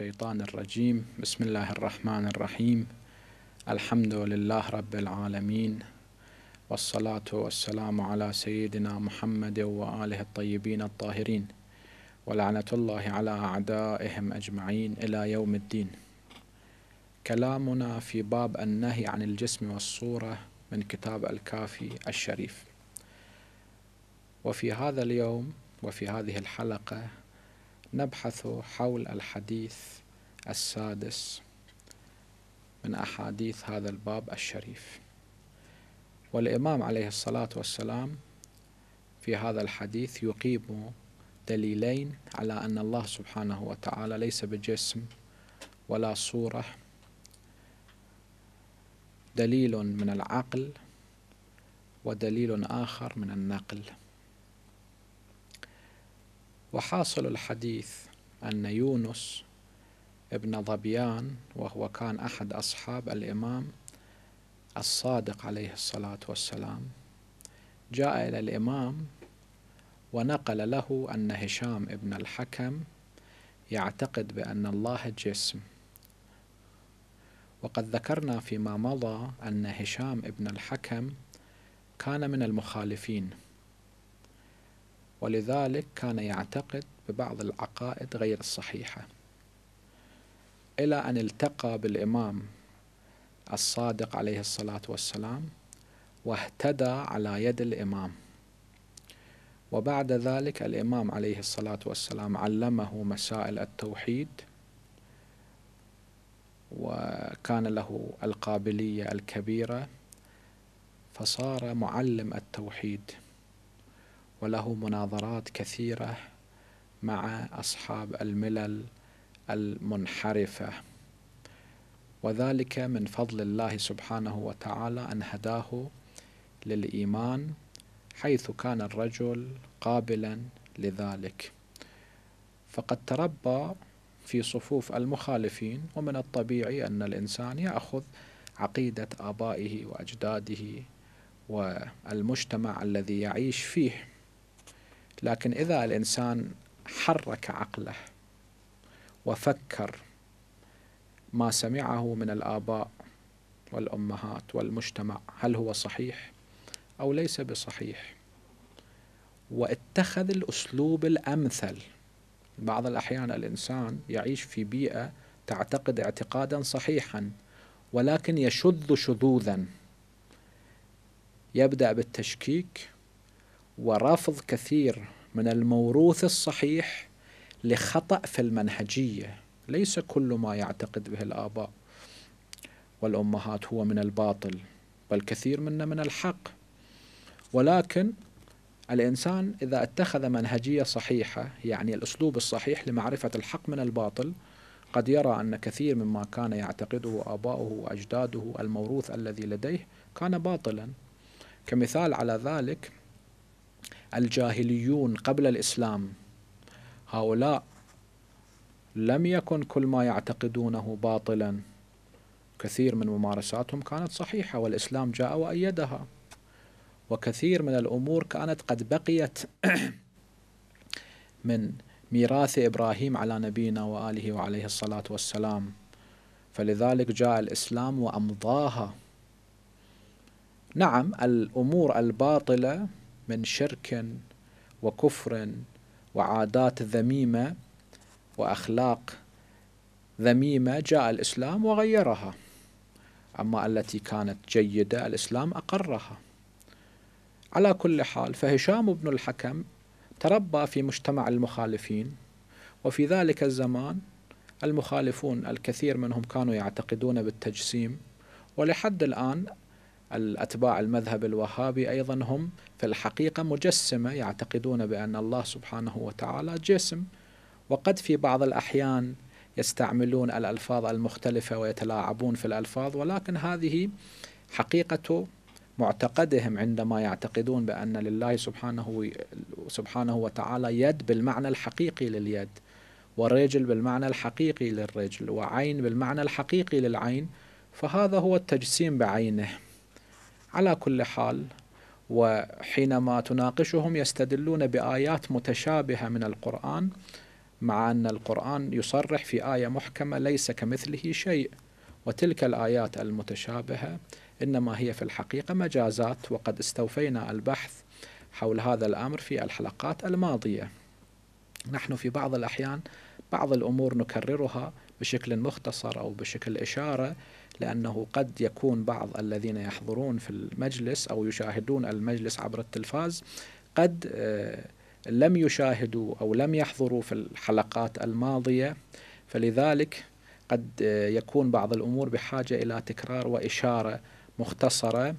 الشيطان الرجيم بسم الله الرحمن الرحيم الحمد لله رب العالمين والصلاة والسلام على سيدنا محمد وآله الطيبين الطاهرين ولعنة الله على أعدائهم أجمعين إلى يوم الدين كلامنا في باب النهي عن الجسم والصورة من كتاب الكافي الشريف وفي هذا اليوم وفي هذه الحلقة نبحث حول الحديث السادس من أحاديث هذا الباب الشريف والإمام عليه الصلاة والسلام في هذا الحديث يقيم دليلين على أن الله سبحانه وتعالى ليس بجسم ولا صورة دليل من العقل ودليل آخر من النقل وحاصل الحديث أن يونس ابن ظبيان وهو كان أحد أصحاب الإمام الصادق عليه الصلاة والسلام جاء إلى الإمام ونقل له أن هشام ابن الحكم يعتقد بأن الله جسم وقد ذكرنا فيما مضى أن هشام ابن الحكم كان من المخالفين ولذلك كان يعتقد ببعض العقائد غير الصحيحة إلى أن التقى بالإمام الصادق عليه الصلاة والسلام واهتدى على يد الإمام وبعد ذلك الإمام عليه الصلاة والسلام علمه مسائل التوحيد وكان له القابلية الكبيرة فصار معلم التوحيد وله مناظرات كثيرة مع أصحاب الملل المنحرفة وذلك من فضل الله سبحانه وتعالى أن هداه للإيمان حيث كان الرجل قابلا لذلك فقد تربى في صفوف المخالفين ومن الطبيعي أن الإنسان يأخذ عقيدة آبائه وأجداده والمجتمع الذي يعيش فيه لكن إذا الإنسان حرك عقله وفكر ما سمعه من الآباء والأمهات والمجتمع هل هو صحيح أو ليس بصحيح واتخذ الأسلوب الأمثل بعض الأحيان الإنسان يعيش في بيئة تعتقد اعتقادا صحيحا ولكن يشذ شذوذا يبدأ بالتشكيك ورفض كثير من الموروث الصحيح لخطأ في المنهجية ليس كل ما يعتقد به الآباء والأمهات هو من الباطل بل كثير منا من الحق ولكن الإنسان إذا اتخذ منهجية صحيحة يعني الأسلوب الصحيح لمعرفة الحق من الباطل قد يرى أن كثير مما كان يعتقده آباؤه وأجداده الموروث الذي لديه كان باطلا كمثال على ذلك الجاهليون قبل الإسلام هؤلاء لم يكن كل ما يعتقدونه باطلا كثير من ممارساتهم كانت صحيحة والإسلام جاء وأيدها وكثير من الأمور كانت قد بقيت من ميراث إبراهيم على نبينا وآله وعليه الصلاة والسلام فلذلك جاء الإسلام وأمضاها نعم الأمور الباطلة من شرك وكفر وعادات ذميمة وأخلاق ذميمة جاء الإسلام وغيرها أما التي كانت جيدة الإسلام أقرها على كل حال فهشام بن الحكم تربى في مجتمع المخالفين وفي ذلك الزمان المخالفون الكثير منهم كانوا يعتقدون بالتجسيم ولحد الآن الأتباع المذهب الوهابي أيضا هم في الحقيقة مجسمة يعتقدون بأن الله سبحانه وتعالى جسم وقد في بعض الأحيان يستعملون الألفاظ المختلفة ويتلاعبون في الألفاظ ولكن هذه حقيقة معتقدهم عندما يعتقدون بأن لله سبحانه سبحانه وتعالى يد بالمعنى الحقيقي لليد ورجل بالمعنى الحقيقي للرجل وعين بالمعنى الحقيقي للعين فهذا هو التجسيم بعينه على كل حال وحينما تناقشهم يستدلون بآيات متشابهة من القرآن مع أن القرآن يصرح في آية محكمة ليس كمثله شيء وتلك الآيات المتشابهة إنما هي في الحقيقة مجازات وقد استوفينا البحث حول هذا الأمر في الحلقات الماضية نحن في بعض الأحيان بعض الأمور نكررها بشكل مختصر أو بشكل إشارة لأنه قد يكون بعض الذين يحضرون في المجلس أو يشاهدون المجلس عبر التلفاز قد آه، لم يشاهدوا أو لم يحضروا في الحلقات الماضية فلذلك قد آه، يكون بعض الأمور بحاجة إلى تكرار وإشارة مختصرة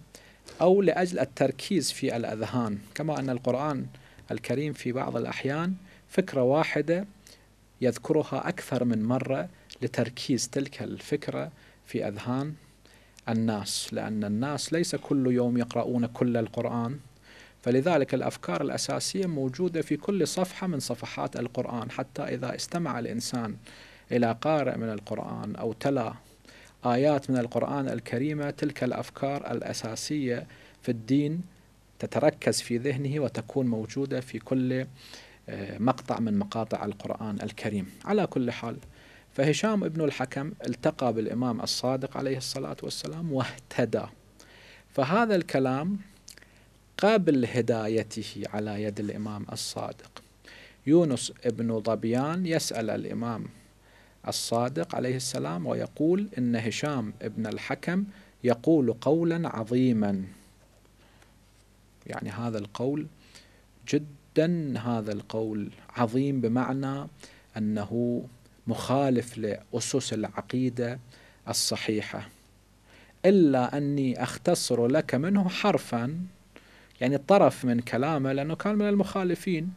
أو لأجل التركيز في الأذهان كما أن القرآن الكريم في بعض الأحيان فكرة واحدة يذكرها أكثر من مرة لتركيز تلك الفكرة في أذهان الناس لأن الناس ليس كل يوم يقرؤون كل القرآن فلذلك الأفكار الأساسية موجودة في كل صفحة من صفحات القرآن حتى إذا استمع الإنسان إلى قارئ من القرآن أو تلا آيات من القرآن الكريمة تلك الأفكار الأساسية في الدين تتركز في ذهنه وتكون موجودة في كل آه، مقطع من مقاطع القرآن الكريم على كل حال فهشام ابن الحكم التقى بالإمام الصادق عليه الصلاة والسلام واهتدى فهذا الكلام قبل هدايته على يد الإمام الصادق يونس ابن ظبيان يسأل الإمام الصادق عليه السلام ويقول إن هشام ابن الحكم يقول قولا عظيما يعني هذا القول جدا هذا القول عظيم بمعنى أنه مخالف لأسس العقيدة الصحيحة إلا أني أختصر لك منه حرفا يعني طرف من كلامه لأنه كان من المخالفين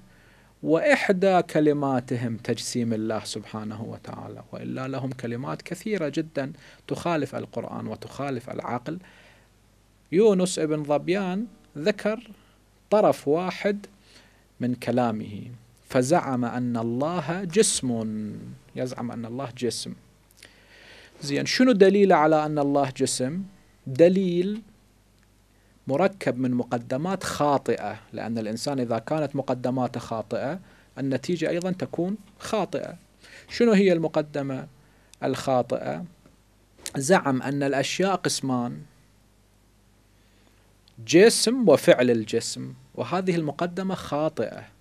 وإحدى كلماتهم تجسيم الله سبحانه وتعالى وإلا لهم كلمات كثيرة جدا تخالف القرآن وتخالف العقل يونس ابن ظبيان ذكر طرف واحد من كلامه فزعم أن الله جسم يزعم أن الله جسم زين شنو دليل على أن الله جسم دليل مركب من مقدمات خاطئة لأن الإنسان إذا كانت مقدماته خاطئة النتيجة أيضا تكون خاطئة شنو هي المقدمة الخاطئة زعم أن الأشياء قسمان جسم وفعل الجسم وهذه المقدمة خاطئة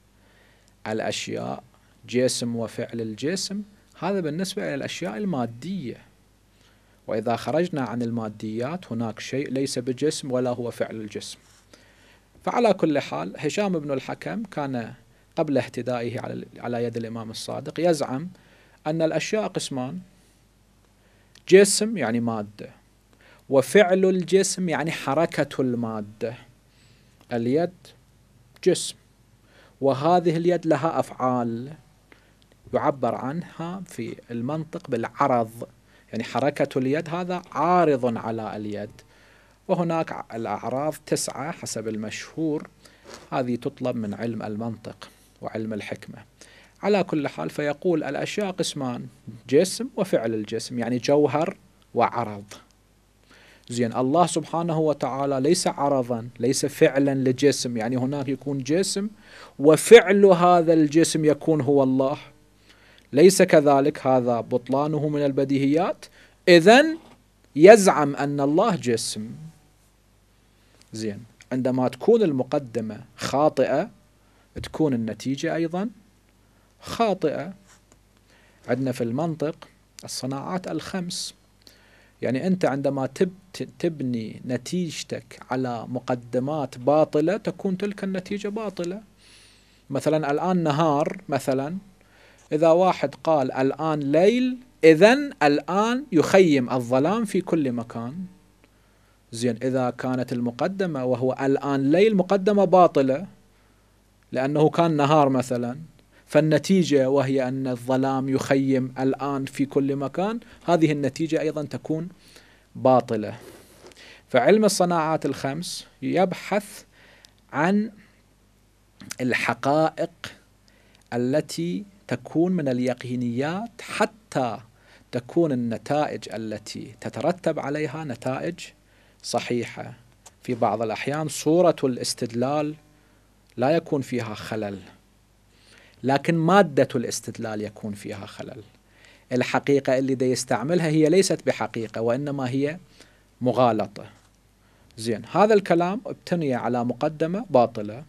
الأشياء جسم وفعل الجسم هذا بالنسبة إلى الأشياء المادية وإذا خرجنا عن الماديات هناك شيء ليس بجسم ولا هو فعل الجسم فعلى كل حال هشام بن الحكم كان قبل اهتدائه على يد الإمام الصادق يزعم أن الأشياء قسمان جسم يعني مادة وفعل الجسم يعني حركة المادة اليد جسم وهذه اليد لها أفعال يعبر عنها في المنطق بالعرض يعني حركة اليد هذا عارض على اليد وهناك الأعراض تسعة حسب المشهور هذه تطلب من علم المنطق وعلم الحكمة على كل حال فيقول الأشياء قسمان جسم وفعل الجسم يعني جوهر وعرض زين الله سبحانه وتعالى ليس عرضا ليس فعلا لجسم يعني هناك يكون جسم وفعل هذا الجسم يكون هو الله ليس كذلك هذا بطلانه من البديهيات إذا يزعم أن الله جسم زين عندما تكون المقدمة خاطئة تكون النتيجة أيضا خاطئة عندنا في المنطق الصناعات الخمس يعني أنت عندما تب تبني نتيجتك على مقدمات باطلة تكون تلك النتيجة باطلة مثلا الآن نهار مثلا إذا واحد قال الآن ليل إذا الآن يخيم الظلام في كل مكان زين إذا كانت المقدمة وهو الآن ليل مقدمة باطلة لأنه كان نهار مثلا فالنتيجة وهي أن الظلام يخيم الآن في كل مكان هذه النتيجة أيضا تكون باطلة فعلم الصناعات الخمس يبحث عن الحقائق التي تكون من اليقينيات حتى تكون النتائج التي تترتب عليها نتائج صحيحة في بعض الأحيان صورة الاستدلال لا يكون فيها خلل لكن مادة الاستدلال يكون فيها خلل الحقيقة اللي دا يستعملها هي ليست بحقيقة وإنما هي مغالطة زين هذا الكلام ابتني على مقدمة باطلة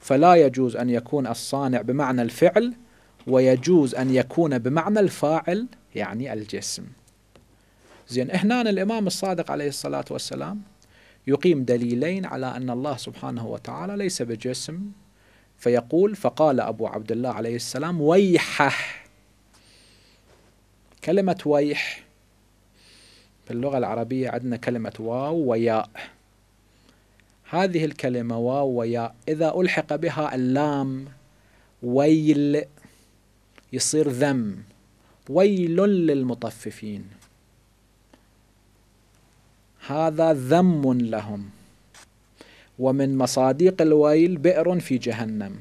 فلا يجوز أن يكون الصانع بمعنى الفعل ويجوز أن يكون بمعنى الفاعل يعني الجسم زين هنا الإمام الصادق عليه الصلاة والسلام يقيم دليلين على أن الله سبحانه وتعالى ليس بجسم فيقول فقال أبو عبد الله عليه السلام ويحه كلمة ويح في اللغة العربية عندنا كلمة واو وياء هذه الكلمة واو وياء إذا ألحق بها اللام ويل يصير ذم ويل للمطففين هذا ذم لهم ومن مصاديق الويل بئر في جهنم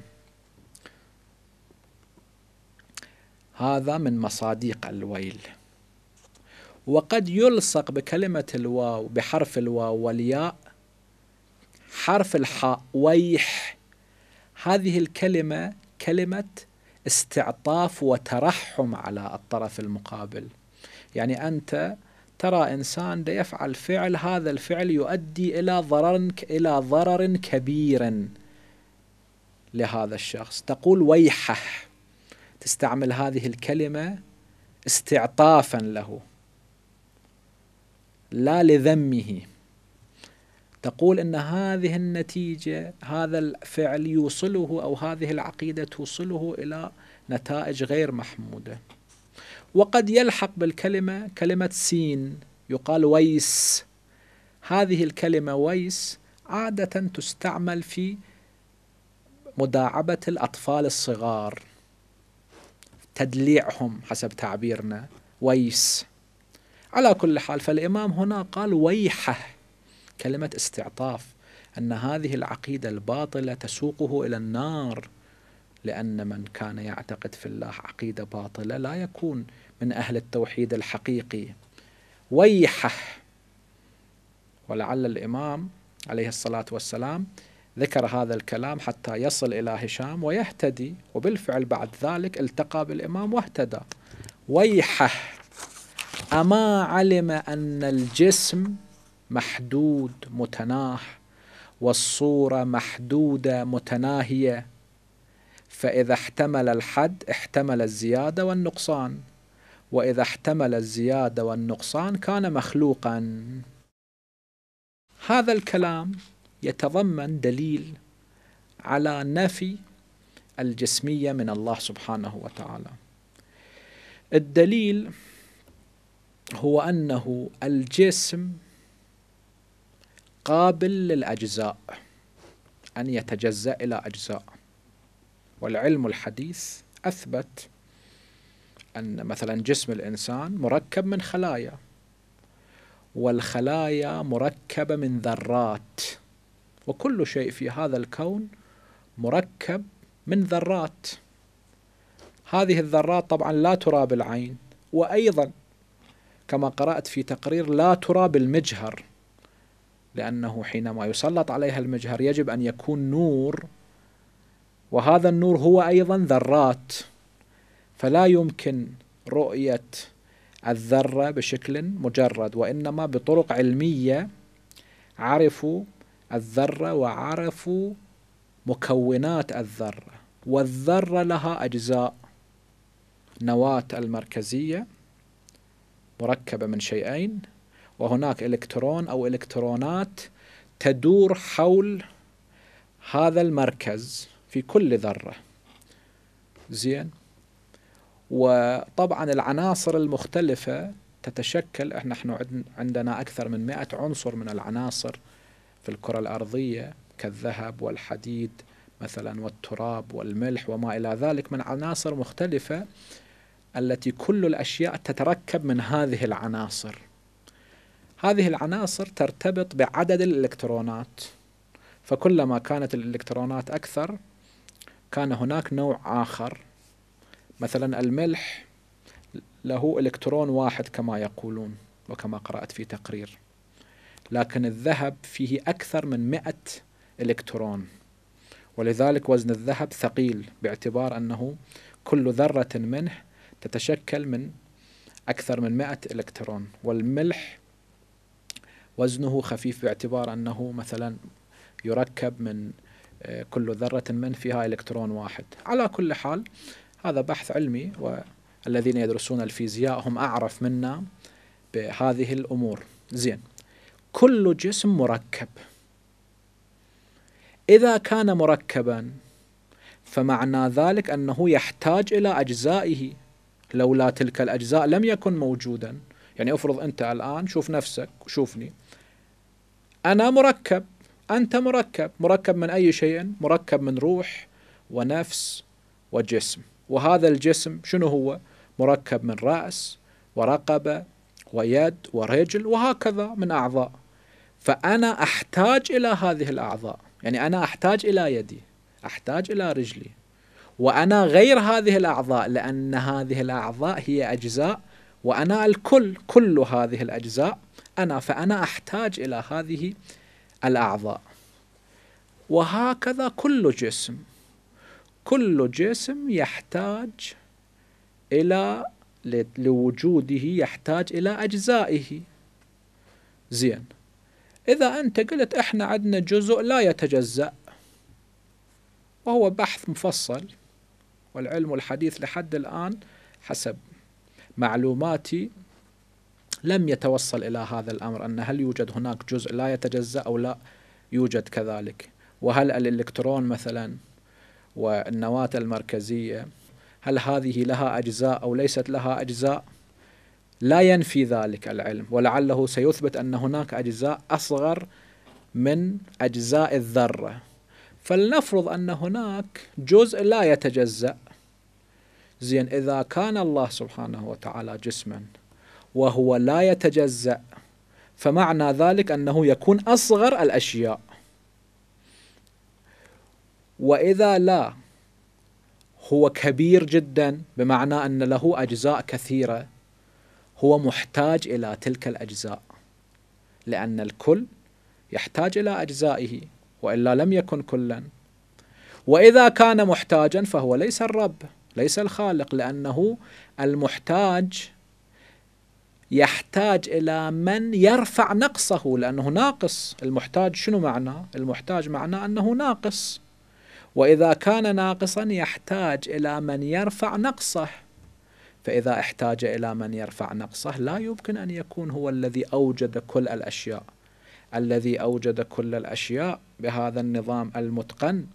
هذا من مصاديق الويل وقد يلصق بكلمة الواو بحرف الواو والياء حرف الحاء ويح هذه الكلمة كلمة استعطاف وترحم على الطرف المقابل يعني أنت ترى إنسان يفعل فعل هذا الفعل يؤدي إلى ضرر إلى ضرر كبير لهذا الشخص تقول ويحه تستعمل هذه الكلمة استعطافا له لا لذمه تقول ان هذه النتيجه هذا الفعل يوصله او هذه العقيده توصله الى نتائج غير محموده وقد يلحق بالكلمه كلمه سين يقال ويس هذه الكلمه ويس عاده تستعمل في مداعبه الاطفال الصغار تدليعهم حسب تعبيرنا ويس على كل حال فالإمام هنا قال ويحه كلمة استعطاف أن هذه العقيدة الباطلة تسوقه إلى النار لأن من كان يعتقد في الله عقيدة باطلة لا يكون من أهل التوحيد الحقيقي ويحه ولعل الإمام عليه الصلاة والسلام ذكر هذا الكلام حتى يصل إلى هشام ويهتدي وبالفعل بعد ذلك التقى بالإمام واهتدى ويحه أما علم أن الجسم محدود متناح والصورة محدودة متناهية فإذا احتمل الحد احتمل الزيادة والنقصان وإذا احتمل الزيادة والنقصان كان مخلوقا هذا الكلام يتضمن دليل على نفي الجسمية من الله سبحانه وتعالى الدليل هو أنه الجسم قابل للأجزاء أن يتجزأ إلى أجزاء والعلم الحديث أثبت أن مثلا جسم الإنسان مركب من خلايا والخلايا مركبة من ذرات وكل شيء في هذا الكون مركب من ذرات هذه الذرات طبعا لا ترى بالعين وأيضا كما قرأت في تقرير لا ترى بالمجهر لأنه حينما يسلط عليها المجهر يجب أن يكون نور وهذا النور هو أيضا ذرات فلا يمكن رؤية الذرة بشكل مجرد وإنما بطرق علمية عرفوا الذرة وعرفوا مكونات الذرة والذرة لها أجزاء نواة المركزية مركبة من شيئين وهناك إلكترون أو إلكترونات تدور حول هذا المركز في كل ذرة زين وطبعا العناصر المختلفة تتشكل احنا عندنا أكثر من 100 عنصر من العناصر في الكرة الأرضية كالذهب والحديد مثلا والتراب والملح وما إلى ذلك من عناصر مختلفة التي كل الأشياء تتركب من هذه العناصر هذه العناصر ترتبط بعدد الإلكترونات فكلما كانت الإلكترونات أكثر كان هناك نوع آخر مثلا الملح له إلكترون واحد كما يقولون وكما قرأت في تقرير لكن الذهب فيه أكثر من 100 إلكترون ولذلك وزن الذهب ثقيل باعتبار أنه كل ذرة منه تتشكل من أكثر من 100 إلكترون والملح وزنه خفيف باعتبار أنه مثلا يركب من آه، كل ذرة من فيها إلكترون واحد على كل حال هذا بحث علمي والذين يدرسون الفيزياء هم أعرف منا بهذه الأمور زين كل جسم مركب إذا كان مركبا فمعنى ذلك أنه يحتاج إلى أجزائه لولا تلك الأجزاء لم يكن موجودا يعني أفرض أنت الآن شوف نفسك شوفني أنا مركب أنت مركب مركب من أي شيء مركب من روح ونفس وجسم وهذا الجسم شنو هو مركب من رأس ورقبة ويد ورجل وهكذا من أعضاء فأنا أحتاج إلى هذه الأعضاء يعني أنا أحتاج إلى يدي أحتاج إلى رجلي وأنا غير هذه الأعضاء لأن هذه الأعضاء هي أجزاء وأنا الكل كل هذه الأجزاء أنا فأنا أحتاج إلى هذه الأعضاء وهكذا كل جسم كل جسم يحتاج إلى لوجوده يحتاج إلى أجزائه زين إذا أنت قلت إحنا عندنا جزء لا يتجزأ وهو بحث مفصل والعلم الحديث لحد الآن حسب معلوماتي لم يتوصل إلى هذا الأمر أن هل يوجد هناك جزء لا يتجزأ أو لا يوجد كذلك وهل الإلكترون مثلا والنواة المركزية هل هذه لها أجزاء أو ليست لها أجزاء لا ينفي ذلك العلم ولعله سيثبت أن هناك أجزاء أصغر من أجزاء الذرة فلنفرض أن هناك جزء لا يتجزأ زين إذا كان الله سبحانه وتعالى جسما وهو لا يتجزأ فمعنى ذلك أنه يكون أصغر الأشياء وإذا لا هو كبير جدا بمعنى أن له أجزاء كثيرة هو محتاج إلى تلك الأجزاء لأن الكل يحتاج إلى أجزائه وإلا لم يكن كلا وإذا كان محتاجا فهو ليس الرب ليس الخالق لأنه المحتاج يحتاج إلى من يرفع نقصه لأنه ناقص المحتاج شنو معناه؟ المحتاج معناه أنه ناقص وإذا كان ناقصا يحتاج إلى من يرفع نقصه فإذا احتاج إلى من يرفع نقصه لا يمكن أن يكون هو الذي أوجد كل الأشياء الذي أوجد كل الأشياء بهذا النظام المتقن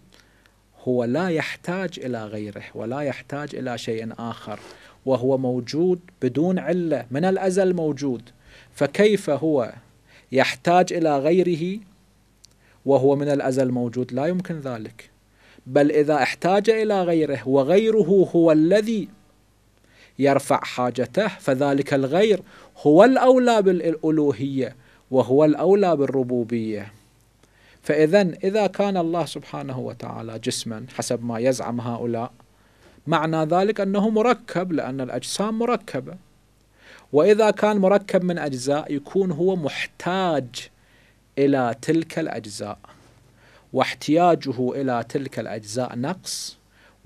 هو لا يحتاج إلى غيره ولا يحتاج إلى شيء آخر وهو موجود بدون علة من الأزل موجود فكيف هو يحتاج إلى غيره وهو من الأزل موجود لا يمكن ذلك بل إذا احتاج إلى غيره وغيره هو الذي يرفع حاجته فذلك الغير هو الأولى بالألوهية وهو الأولى بالربوبية فإذا إذا كان الله سبحانه وتعالى جسما حسب ما يزعم هؤلاء معنى ذلك أنه مركب لأن الأجسام مركبة وإذا كان مركب من أجزاء يكون هو محتاج إلى تلك الأجزاء واحتياجه إلى تلك الأجزاء نقص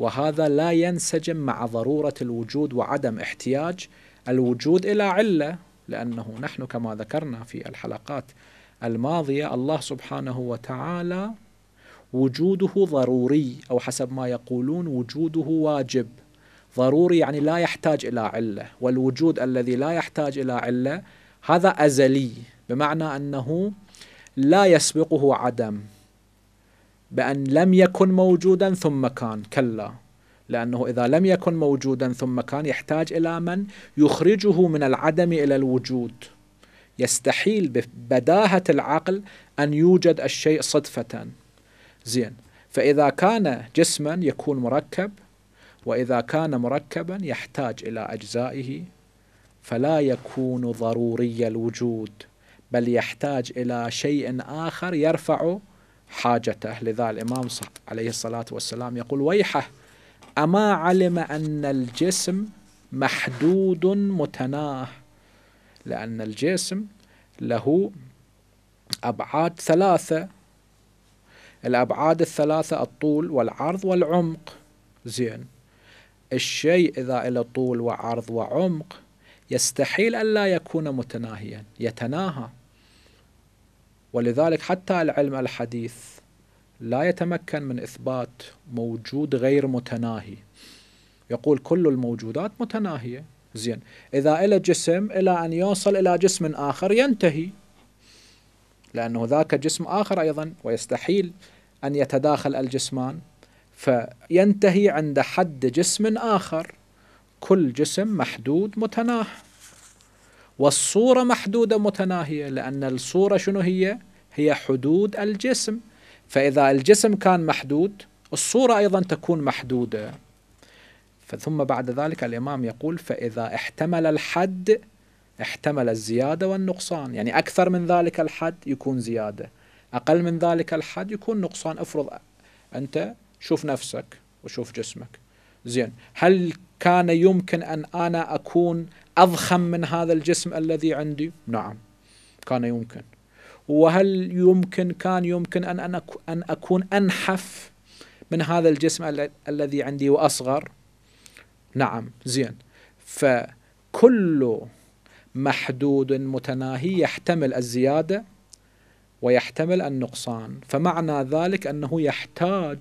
وهذا لا ينسجم مع ضرورة الوجود وعدم احتياج الوجود إلى علة لأنه نحن كما ذكرنا في الحلقات الماضية الله سبحانه وتعالى وجوده ضروري أو حسب ما يقولون وجوده واجب ضروري يعني لا يحتاج إلى علة والوجود الذي لا يحتاج إلى علة هذا أزلي بمعنى أنه لا يسبقه عدم بأن لم يكن موجودا ثم كان كلا لأنه إذا لم يكن موجودا ثم كان يحتاج إلى من يخرجه من العدم إلى الوجود يستحيل ببداهة العقل أن يوجد الشيء صدفة زين فإذا كان جسما يكون مركب وإذا كان مركبا يحتاج إلى أجزائه فلا يكون ضروري الوجود بل يحتاج إلى شيء آخر يرفع حاجته لذا الإمام عليه الصلاة والسلام يقول ويحه أما علم أن الجسم محدود متناه لأن الجسم له أبعاد ثلاثة الأبعاد الثلاثة الطول والعرض والعمق زين الشيء إذا له طول وعرض وعمق يستحيل ألا يكون متناهيا يتناهى ولذلك حتى العلم الحديث لا يتمكن من إثبات موجود غير متناهي يقول كل الموجودات متناهية زين إذا إلى جسم إلى أن يوصل إلى جسم آخر ينتهي لأنه ذاك جسم آخر أيضا ويستحيل أن يتداخل الجسمان فينتهي عند حد جسم آخر كل جسم محدود متناهي والصورة محدودة متناهية لأن الصورة شنو هي؟ هي حدود الجسم فإذا الجسم كان محدود الصورة أيضا تكون محدودة ثم بعد ذلك الإمام يقول فإذا احتمل الحد احتمل الزيادة والنقصان يعني أكثر من ذلك الحد يكون زيادة أقل من ذلك الحد يكون نقصان أفرض أنت شوف نفسك وشوف جسمك زين هل كان يمكن أن أنا أكون أضخم من هذا الجسم الذي عندي نعم كان يمكن وهل يمكن كان يمكن أن أن أكون أنحف من هذا الجسم الذي عندي وأصغر نعم زين فكل محدود متناهي يحتمل الزيادة ويحتمل النقصان فمعنى ذلك أنه يحتاج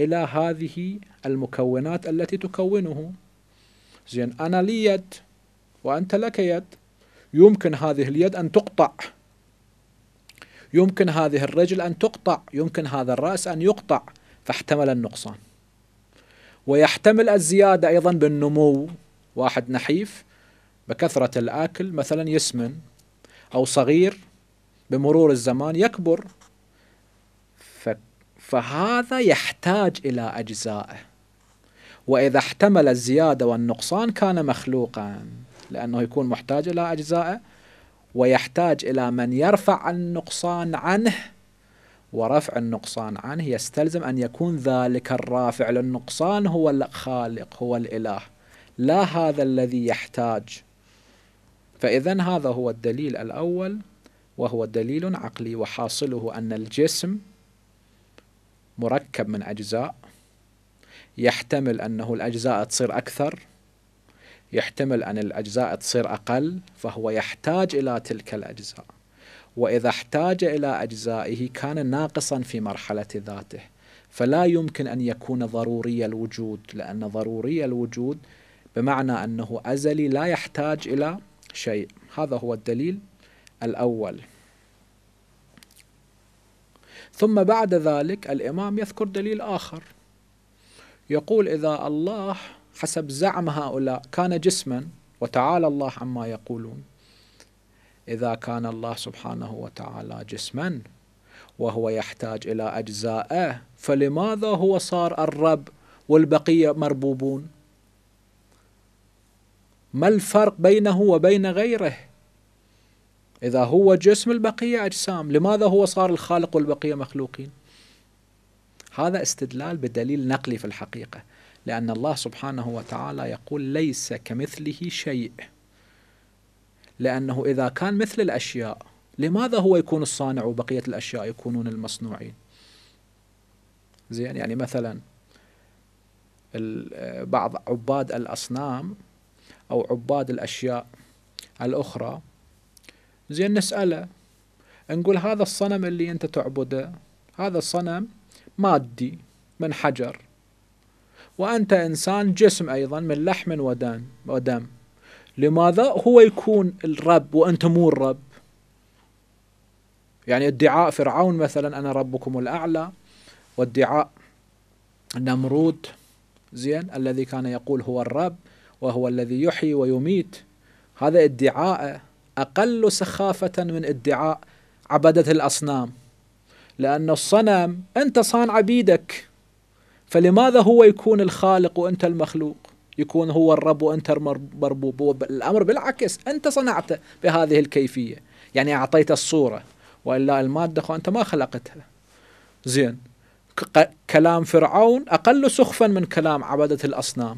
إلى هذه المكونات التي تكونه زين أنا لي يد وأنت لك يد يمكن هذه اليد أن تقطع يمكن هذه الرجل أن تقطع يمكن هذا الرأس أن يقطع فاحتمل النقصان ويحتمل الزيادة أيضا بالنمو واحد نحيف بكثرة الأكل مثلا يسمن أو صغير بمرور الزمان يكبر فهذا يحتاج إلى أجزائه وإذا احتمل الزيادة والنقصان كان مخلوقا لأنه يكون محتاج إلى أجزائه ويحتاج إلى من يرفع النقصان عنه ورفع النقصان عنه يستلزم أن يكون ذلك الرافع للنقصان هو الخالق هو الإله لا هذا الذي يحتاج فإذا هذا هو الدليل الأول وهو دليل عقلي وحاصله أن الجسم مركب من أجزاء يحتمل أنه الأجزاء تصير أكثر يحتمل أن الأجزاء تصير أقل فهو يحتاج إلى تلك الأجزاء وإذا احتاج إلى أجزائه كان ناقصا في مرحلة ذاته فلا يمكن أن يكون ضروري الوجود لأن ضروري الوجود بمعنى أنه أزلي لا يحتاج إلى شيء هذا هو الدليل الأول ثم بعد ذلك الإمام يذكر دليل آخر يقول إذا الله حسب زعم هؤلاء كان جسما وتعالى الله عما يقولون إذا كان الله سبحانه وتعالى جسما وهو يحتاج إلى أجزاءه فلماذا هو صار الرب والبقية مربوبون ما الفرق بينه وبين غيره إذا هو جسم البقية أجسام لماذا هو صار الخالق والبقية مخلوقين هذا استدلال بدليل نقلي في الحقيقة لأن الله سبحانه وتعالى يقول ليس كمثله شيء لأنه إذا كان مثل الأشياء لماذا هو يكون الصانع وبقية الأشياء يكونون المصنوعين زين يعني مثلا بعض عباد الأصنام أو عباد الأشياء الأخرى زين نسأله نقول هذا الصنم اللي أنت تعبده هذا الصنم مادي من حجر وأنت إنسان جسم أيضا من لحم ودم ودم لماذا هو يكون الرب وأنت مو الرب يعني ادعاء فرعون مثلا أنا ربكم الأعلى وادعاء نمرود زين الذي كان يقول هو الرب وهو الذي يحيي ويميت هذا ادعاءه أقل سخافة من ادعاء عبدة الأصنام لأن الصنم أنت صانع بيدك فلماذا هو يكون الخالق وأنت المخلوق يكون هو الرب وأنت المربوب الأمر بالعكس أنت صنعته بهذه الكيفية يعني أعطيت الصورة وإلا المادة أنت ما خلقتها زين كلام فرعون أقل سخفا من كلام عبدة الأصنام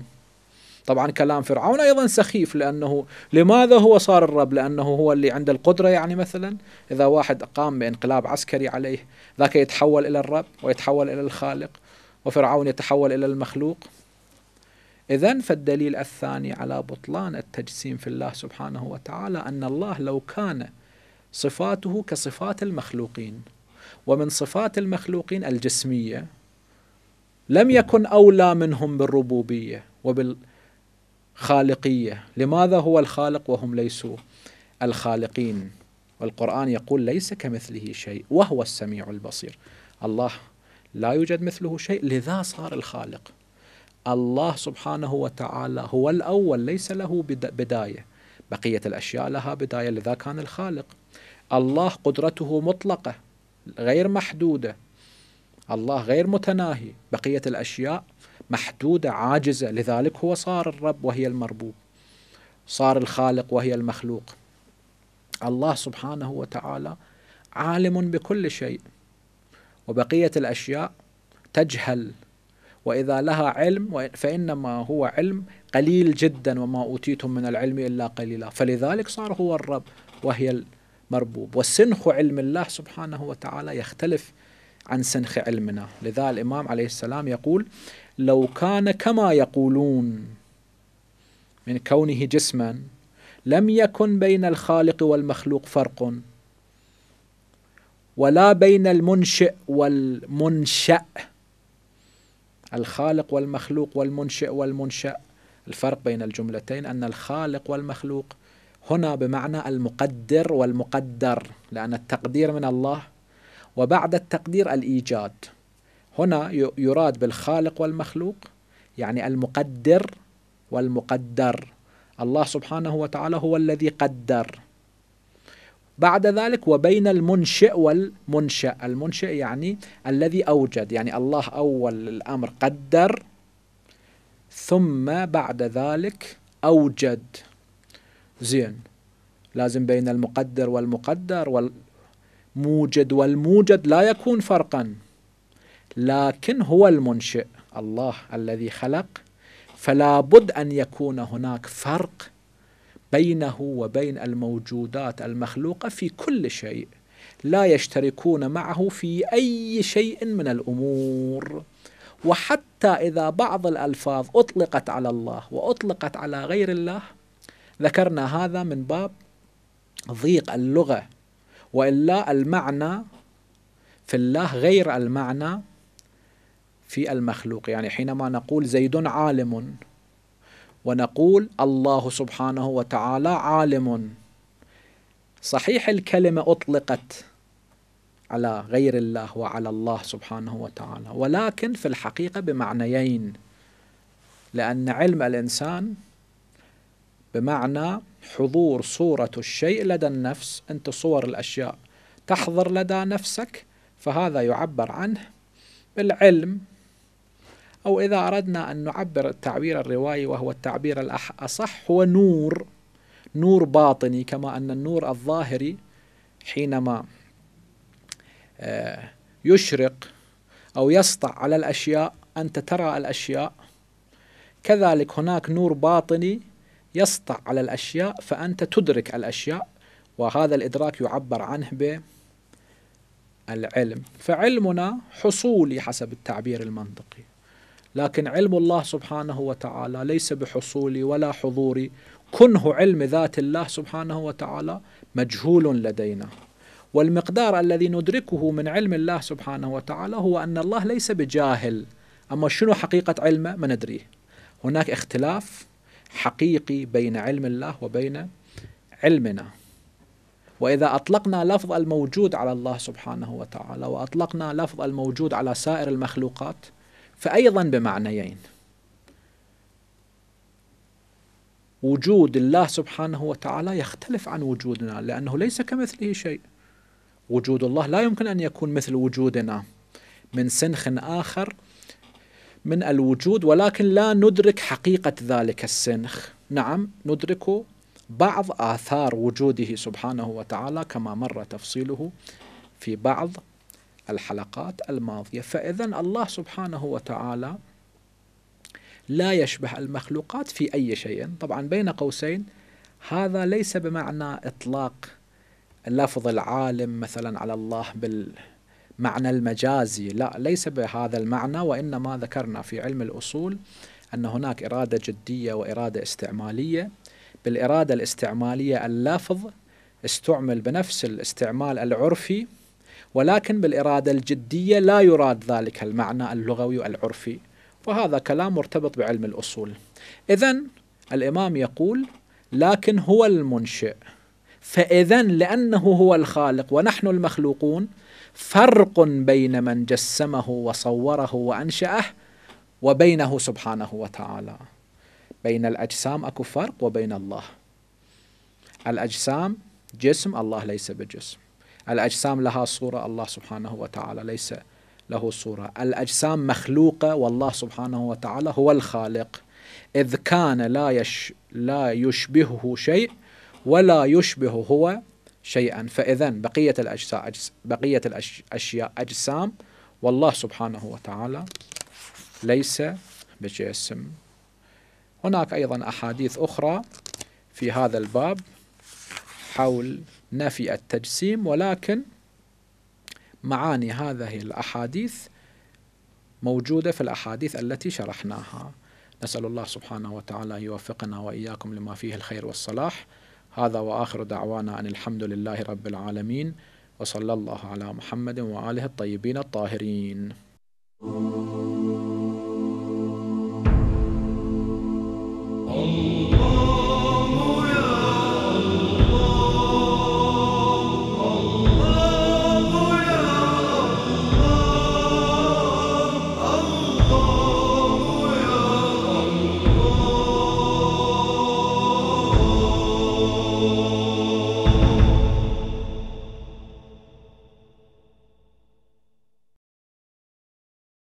طبعا كلام فرعون ايضا سخيف لانه لماذا هو صار الرب؟ لانه هو اللي عنده القدره يعني مثلا اذا واحد قام بانقلاب عسكري عليه ذاك يتحول الى الرب ويتحول الى الخالق وفرعون يتحول الى المخلوق. اذا فالدليل الثاني على بطلان التجسيم في الله سبحانه وتعالى ان الله لو كان صفاته كصفات المخلوقين ومن صفات المخلوقين الجسميه لم يكن اولى منهم بالربوبيه وبال خالقية لماذا هو الخالق وهم ليسوا الخالقين والقرآن يقول ليس كمثله شيء وهو السميع البصير الله لا يوجد مثله شيء لذا صار الخالق الله سبحانه وتعالى هو الأول ليس له بداية بقية الأشياء لها بداية لذا كان الخالق الله قدرته مطلقة غير محدودة الله غير متناهي بقية الأشياء محدودة عاجزة لذلك هو صار الرب وهي المربوب صار الخالق وهي المخلوق الله سبحانه وتعالى عالم بكل شيء وبقية الأشياء تجهل وإذا لها علم فإنما هو علم قليل جدا وما أوتيتم من العلم إلا قليلا فلذلك صار هو الرب وهي المربوب وسنخ علم الله سبحانه وتعالى يختلف عن سنخ علمنا لذا الإمام عليه السلام يقول لو كان كما يقولون من كونه جسما لم يكن بين الخالق والمخلوق فرق ولا بين المنشئ والمنشأ الخالق والمخلوق والمنشئ والمنشأ الفرق بين الجملتين أن الخالق والمخلوق هنا بمعنى المقدر والمقدر لأن التقدير من الله وبعد التقدير الإيجاد هنا يراد بالخالق والمخلوق يعني المقدر والمقدر الله سبحانه وتعالى هو الذي قدر بعد ذلك وبين المنشئ والمنشأ المنشئ يعني الذي أوجد يعني الله أول الأمر قدر ثم بعد ذلك أوجد زين لازم بين المقدر والمقدر وال موجد والموجد لا يكون فرقا لكن هو المنشئ الله الذي خلق فلا بد أن يكون هناك فرق بينه وبين الموجودات المخلوقة في كل شيء لا يشتركون معه في أي شيء من الأمور وحتى إذا بعض الألفاظ أطلقت على الله وأطلقت على غير الله ذكرنا هذا من باب ضيق اللغة وإلا المعنى في الله غير المعنى في المخلوق يعني حينما نقول زيد عالم ونقول الله سبحانه وتعالى عالم صحيح الكلمة أطلقت على غير الله وعلى الله سبحانه وتعالى ولكن في الحقيقة بمعنيين لأن علم الإنسان بمعنى حضور صورة الشيء لدى النفس أنت صور الأشياء تحضر لدى نفسك فهذا يعبر عنه بالعلم أو إذا أردنا أن نعبر التعبير الروائي وهو التعبير الأصح هو نور نور باطني كما أن النور الظاهري حينما آه، يشرق أو يسطع على الأشياء أنت ترى الأشياء كذلك هناك نور باطني يسطع على الأشياء فأنت تدرك الأشياء وهذا الإدراك يعبر عنه بالعلم فعلمنا حصولي حسب التعبير المنطقي لكن علم الله سبحانه وتعالى ليس بحصولي ولا حضوري كنه علم ذات الله سبحانه وتعالى مجهول لدينا والمقدار الذي ندركه من علم الله سبحانه وتعالى هو أن الله ليس بجاهل أما شنو حقيقة علمه ما ندريه هناك اختلاف حقيقي بين علم الله وبين علمنا وإذا أطلقنا لفظ الموجود على الله سبحانه وتعالى وأطلقنا لفظ الموجود على سائر المخلوقات فأيضا بمعنيين وجود الله سبحانه وتعالى يختلف عن وجودنا لأنه ليس كمثله شيء وجود الله لا يمكن أن يكون مثل وجودنا من سنخ آخر من الوجود ولكن لا ندرك حقيقة ذلك السنخ نعم ندرك بعض آثار وجوده سبحانه وتعالى كما مر تفصيله في بعض الحلقات الماضية فإذا الله سبحانه وتعالى لا يشبه المخلوقات في أي شيء طبعا بين قوسين هذا ليس بمعنى إطلاق لفظ العالم مثلا على الله بال معنى المجازي لا ليس بهذا المعنى وإنما ذكرنا في علم الأصول أن هناك إرادة جدية وإرادة استعمالية بالإرادة الاستعمالية اللفظ استعمل بنفس الاستعمال العرفي ولكن بالإرادة الجدية لا يراد ذلك المعنى اللغوي العرفي وهذا كلام مرتبط بعلم الأصول إذا الإمام يقول لكن هو المنشئ فإذا لأنه هو الخالق ونحن المخلوقون فرق بين من جسمه وصوره وانشاه وبينه سبحانه وتعالى بين الاجسام اكو فرق وبين الله الاجسام جسم الله ليس بجسم الاجسام لها صوره الله سبحانه وتعالى ليس له صوره الاجسام مخلوقه والله سبحانه وتعالى هو الخالق اذ كان لا يش لا يشبهه شيء ولا يشبه هو شيئا فإذا بقية الأجساء بقية الأشياء أجسام والله سبحانه وتعالى ليس بجسم هناك أيضا أحاديث أخرى في هذا الباب حول نفي التجسيم ولكن معاني هذه الأحاديث موجودة في الأحاديث التي شرحناها نسأل الله سبحانه وتعالى يوفقنا وإياكم لما فيه الخير والصلاح هذا وآخر دعوانا أن الحمد لله رب العالمين وصلى الله على محمد وآله الطيبين الطاهرين